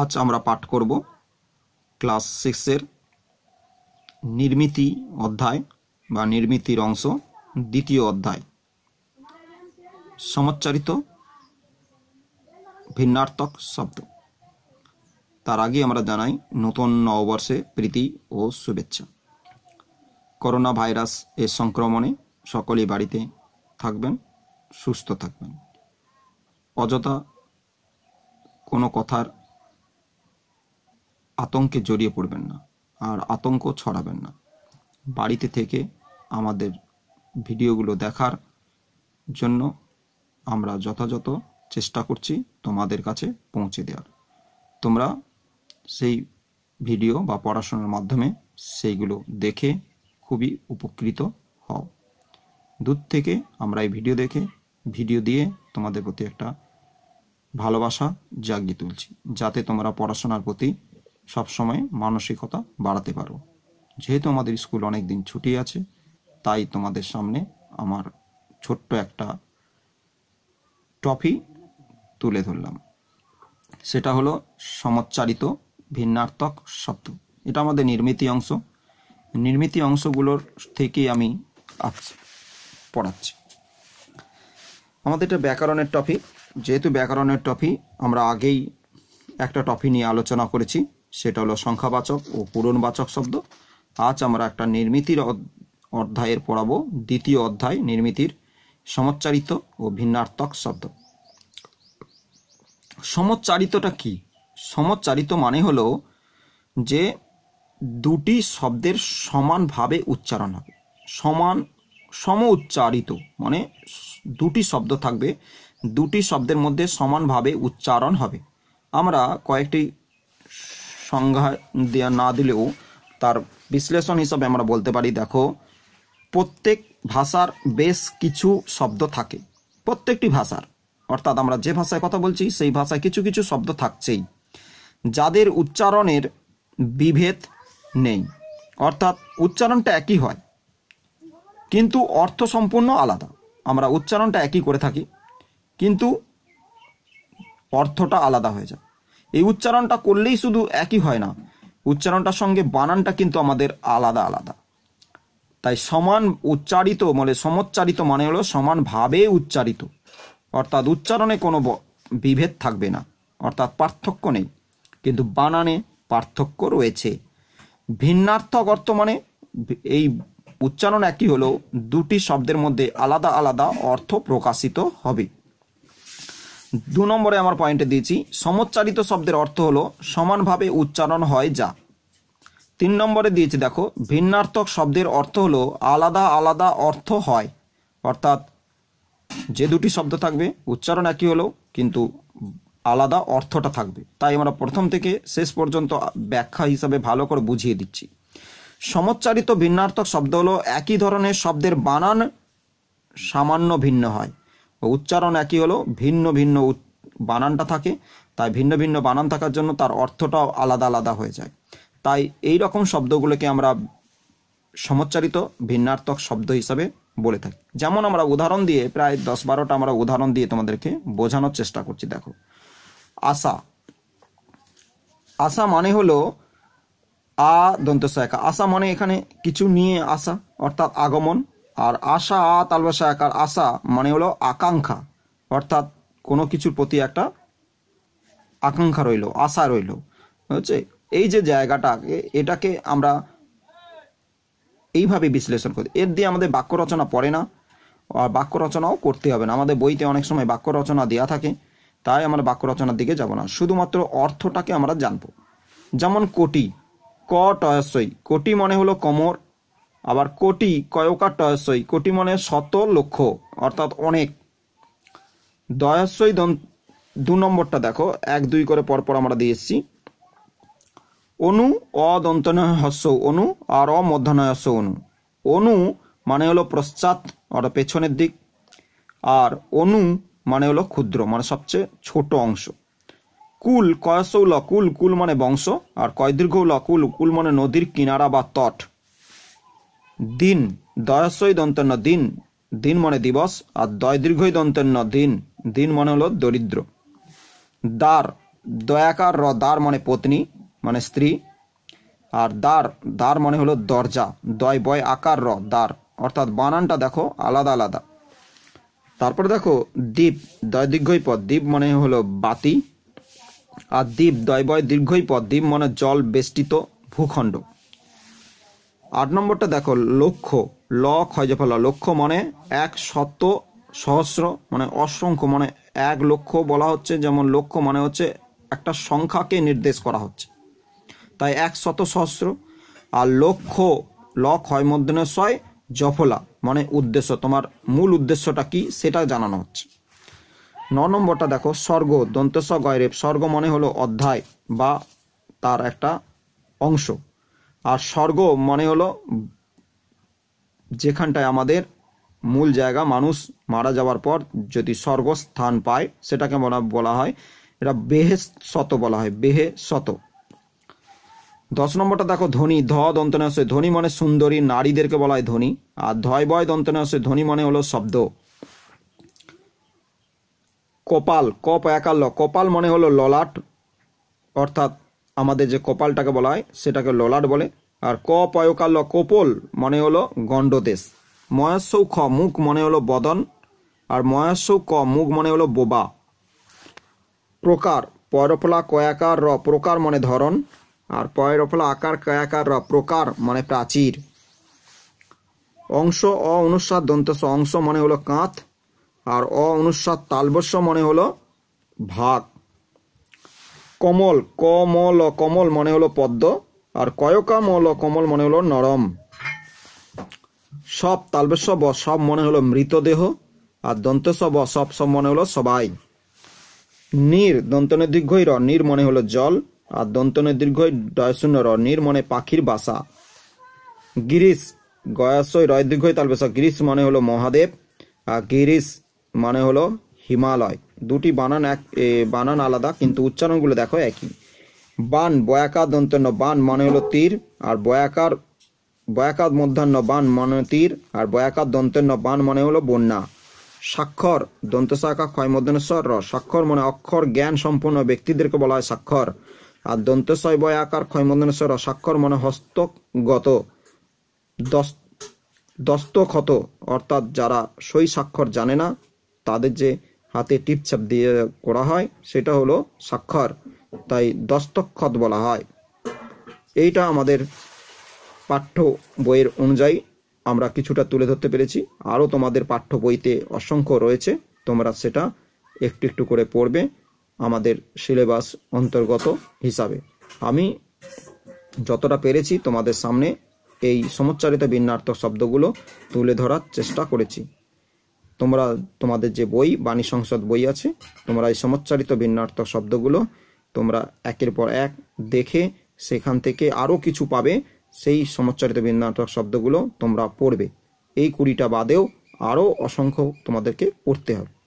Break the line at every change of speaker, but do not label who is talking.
আজ আমরা পাঠ করব ক্লাস সিক্সের নির্মিতি অধ্যায় বা নির্মিতির অংশ দ্বিতীয় অধ্যায় সমচ্চারিত ভিন্নার্থক শব্দ তার আগে আমরা জানাই নতুন নববর্ষে প্রীতি ও শুভেচ্ছা করোনা ভাইরাস এর সংক্রমণে সকলেই বাড়িতে থাকবেন সুস্থ থাকবেন অযথা কোনো কথার আতঙ্কে জড়িয়ে পড়বেন না আর আতঙ্ক ছড়াবেন না বাড়িতে থেকে আমাদের ভিডিওগুলো দেখার জন্য আমরা যথাযথ চেষ্টা করছি তোমাদের কাছে পৌঁছে দেওয়ার তোমরা সেই ভিডিও বা পড়াশোনার মাধ্যমে সেইগুলো দেখে খুবই উপকৃত হও দূর থেকে আমরা এই ভিডিও দেখে ভিডিও দিয়ে তোমাদের প্রতি একটা ভালোবাসা জাগিয়ে তুলছি যাতে তোমরা পড়াশোনার প্রতি সবসময় মানসিকতা বাড়াতে পারো যেহেতু আমাদের স্কুল অনেক দিন ছুটি আছে তাই তোমাদের সামনে আমার ছোট্ট একটা টপি তুলে ধরলাম সেটা হলো সমচ্চারিত ভিন্নার্থক শব্দ এটা আমাদের নির্মিতি অংশ নির্মিতি অংশগুলোর থেকেই আমি আছি পড়াচ্ছি আমাদের এটা ব্যাকরণের টপিক যেহেতু ব্যাকরণের টপি আমরা আগেই একটা টপি নিয়ে আলোচনা করেছি সেটা হলো সংখ্যাবাচক ও পূরণবাচক শব্দ আজ আমরা একটা নির্মিতির অধ্যায়ের পড়াবো দ্বিতীয় অধ্যায় নির্মিতির সমচ্চারিত ও ভিন্নার্থক শব্দ সমচ্চারিতটা কি সমচ্চারিত মানে হলো যে দুটি শব্দের সমানভাবে উচ্চারণ হবে সমান সম উচ্চারিত মানে দুটি শব্দ থাকবে দুটি শব্দের মধ্যে সমানভাবে উচ্চারণ হবে আমরা কয়েকটি সংজ্ঞা না দিলেও তার বিশ্লেষণ হিসাবে আমরা বলতে পারি দেখো প্রত্যেক ভাষার বেশ কিছু শব্দ থাকে প্রত্যেকটি ভাষার অর্থাৎ আমরা যে ভাষায় কথা বলছি সেই ভাষায় কিছু কিছু শব্দ থাকছেই যাদের উচ্চারণের বিভেদ নেই অর্থাৎ উচ্চারণটা একই হয় কিন্তু অর্থ সম্পূর্ণ আলাদা আমরা উচ্চারণটা একই করে থাকি কিন্তু অর্থটা আলাদা হয়ে যায় এই উচ্চারণটা করলেই শুধু একই হয় না উচ্চারণটার সঙ্গে বানানটা কিন্তু আমাদের আলাদা আলাদা তাই সমান উচ্চারিত মানে সমোচ্চারিত মানে হলো সমানভাবে উচ্চারিত অর্থাৎ উচ্চারণে কোনো বিভেদ থাকবে না অর্থাৎ পার্থক্য নেই কিন্তু বানানে পার্থক্য রয়েছে ভিন্নার্থক অর্থ মানে এই উচ্চারণ একই হলো দুটি শব্দের মধ্যে আলাদা আলাদা অর্থ প্রকাশিত হবে দু নম্বরে আমার পয়েন্টে দিয়েছি সমচ্চারিত শব্দের অর্থ হলো সমানভাবে উচ্চারণ হয় যা তিন নম্বরে দিয়েছি দেখো ভিন্নার্থক শব্দের অর্থ হলো আলাদা আলাদা অর্থ হয় অর্থাৎ যে দুটি শব্দ থাকবে উচ্চারণ একই হলেও কিন্তু আলাদা অর্থটা থাকবে তাই আমরা প্রথম থেকে শেষ পর্যন্ত ব্যাখ্যা হিসাবে ভালো করে বুঝিয়ে দিচ্ছি সমচ্চারিত ভিন্নার্থক শব্দ হলো একই ধরনের শব্দের বানান সামান্য ভিন্ন হয় উচ্চারণ একই হলো ভিন্ন ভিন্ন বানানটা থাকে তাই ভিন্ন ভিন্ন বানান থাকার জন্য তার অর্থটাও আলাদা আলাদা হয়ে যায় তাই এই রকম শব্দগুলোকে আমরা সমচ্চারিত ভিন্নার্থক শব্দ হিসাবে বলে থাকি যেমন আমরা উদাহরণ দিয়ে প্রায় দশ বারোটা আমরা উদাহরণ দিয়ে তোমাদেরকে বোঝানোর চেষ্টা করছি দেখো আশা আশা মানে হলো আ দন্ত আশা মানে এখানে কিছু নিয়ে আসা অর্থাৎ আগমন আর আশা আ তালবাসা আকার আশা মানে হলো আকাঙ্ক্ষা অর্থাৎ কোনো কিছুর প্রতি একটা আকাঙ্ক্ষা রইল আশা রইল হচ্ছে এই যে জায়গাটা এটাকে আমরা এইভাবে বিশ্লেষণ করি এর দিয়ে আমাদের বাক্য রচনা পড়ে না আর বাক্য রচনাও করতে হবে না আমাদের বইতে অনেক সময় বাক্য রচনা দেওয়া থাকে তাই আমরা বাক্য রচনার দিকে যাব না শুধুমাত্র অর্থটাকে আমরা জানব যেমন কোটি ক টয়সই কোটি মানে হলো কোমর আবার কোটি কয়কার টয়সই কোটি মানে শত লক্ষ অর্থাৎ অনেক দয়াশই দু নম্বরটা দেখো এক দুই করে পরপর আমরা দিয়ে এসছি অনু অদন্ত হস্য অনু আর অমধ্যনয়স্য অনু অনু মানে হলো পশ্চাৎ অর্থাৎ পেছনের দিক আর অনু মানে হলো ক্ষুদ্র মানে সবচেয়ে ছোট অংশ কুল ল কুল কুল মানে বংশ আর কয় কয়দীর্ঘ কুল কুল মানে নদীর কিনারা বা তট দিন দয়স্বই দন্তন্য দিন দিন মনে দিবস আর দয় দীর্ঘই দন্তন্য দিন দিন মনে হলো দরিদ্র দ্বার দয়াকার র দ্বার মানে পত্নী মানে স্ত্রী আর দ্বার দ্বার মনে হলো দরজা দয় বয় আকার র দ্বার অর্থাৎ বানানটা দেখো আলাদা আলাদা তারপর দেখো দ্বীপ দয় দীর্ঘই পদ দ্বীপ মনে হলো বাতি আর দ্বীপ দয় বয় দীর্ঘই পদ দ্বীপ মনে জল বেষ্টিত ভূখণ্ড আট নম্বরটা দেখো লক্ষ্য ল ক্ষয় ফেলা লক্ষ্য মানে এক শত সহস্র মানে অসংখ্য মানে এক লক্ষ্য বলা হচ্ছে যেমন লক্ষ্য মানে হচ্ছে একটা সংখ্যাকে নির্দেশ করা হচ্ছে তাই এক শত সহস্র আর লক্ষ্য ল ক্ষয় মধ্যে ছয় জফলা মানে উদ্দেশ্য তোমার মূল উদ্দেশ্যটা কি সেটা জানানো হচ্ছে ন নম্বরটা দেখো স্বর্গ দন্তস্ব গয়রেব স্বর্গ মনে হলো অধ্যায় বা তার একটা অংশ আর স্বর্গ মানে হলো যেখানটায় আমাদের মূল জায়গা মানুষ মারা যাওয়ার পর যদি স্বর্গ স্থান পায় সেটাকে বলা হয় এটা বেহে শত বলা হয় বেহে শত দশ নম্বরটা দেখো ধনী ধ দন্তনে আসে ধনী মানে সুন্দরী নারীদেরকে বলা হয় ধনী আর ধয় বয় দন্তনে আসে ধনী মানে হলো শব্দ কপাল কপ একাল্য কপাল মানে হলো ললাট অর্থাৎ আমাদের যে কপালটাকে বলা হয় সেটাকে ললাট বলে আর ক পয়কাল কোপল মনে হলো গণ্ডদেশ ময়াসৌ খ মুখ মনে হলো বদন আর ময়াসৌ ক মুখ মানে হলো বোবা প্রকার পয়রফলা কয়াকার র প্রকার মানে ধরন আর পয়রফলা আকার কয়াকার র প্রকার মানে প্রাচীর অংশ অ অনুস্বাদ দন্তস্ব অংশ মানে হলো কাঁথ আর অ অনুস্বাদ তালবস্য মানে হলো ভাগ কমল কমল কমল মনে হলো পদ্ম আর কয়কামল কমল মনে হলো নরম সব তালবেশ সব মনে হলো মৃতদেহ আর দন্ত সব সব সব মনে হলো সবাই নীর দন্তনে দীর্ঘই র নীর মনে হলো জল আর দন্তনে দীর্ঘই ডয়শূন্য র নীর মনে পাখির বাসা গিরিশ গয়াসই রয় দীর্ঘই তালবেশ গিরিশ মনে হলো মহাদেব আর গিরিশ মানে হলো হিমালয় দুটি বানান এক বানান আলাদা কিন্তু উচ্চারণগুলো দেখো একই বান বয়াকার দন্তন্য বান মানে হলো তীর আর বয়াকার বয়াকার মধ্যাহ্ন বান মানে তীর আর বয়াকার দন্তন্য বান মানে হলো বন্যা স্বাক্ষর শাখা ক্ষয় মধ্যস্বর র স্বাক্ষর মানে অক্ষর জ্ঞান সম্পন্ন ব্যক্তিদেরকে বলা হয় স্বাক্ষর আর দন্তশয় বয় আকার ক্ষয় মধ্যস্বর স্বাক্ষর মানে হস্তগত দস্তক্ষত অর্থাৎ যারা সই স্বাক্ষর জানে না তাদের যে হাতে টিপছাপ দিয়ে করা হয় সেটা হলো স্বাক্ষর তাই দস্তক্ষত বলা হয় এইটা আমাদের পাঠ্য বইয়ের অনুযায়ী আমরা কিছুটা তুলে ধরতে পেরেছি আরও তোমাদের পাঠ্য বইতে অসংখ্য রয়েছে তোমরা সেটা একটু একটু করে পড়বে আমাদের সিলেবাস অন্তর্গত হিসাবে আমি যতটা পেরেছি তোমাদের সামনে এই সমচ্চারিত বিন্যার্থক শব্দগুলো তুলে ধরার চেষ্টা করেছি তোমরা তোমাদের যে বই বাণী সংসদ বই আছে তোমরা এই সমচ্চারিত ভিন্নার্থক শব্দগুলো তোমরা একের পর এক দেখে সেখান থেকে আরও কিছু পাবে সেই সমচ্চারিত ভিন্নার্থক শব্দগুলো তোমরা পড়বে এই কুড়িটা বাদেও আরও অসংখ্য তোমাদেরকে পড়তে হবে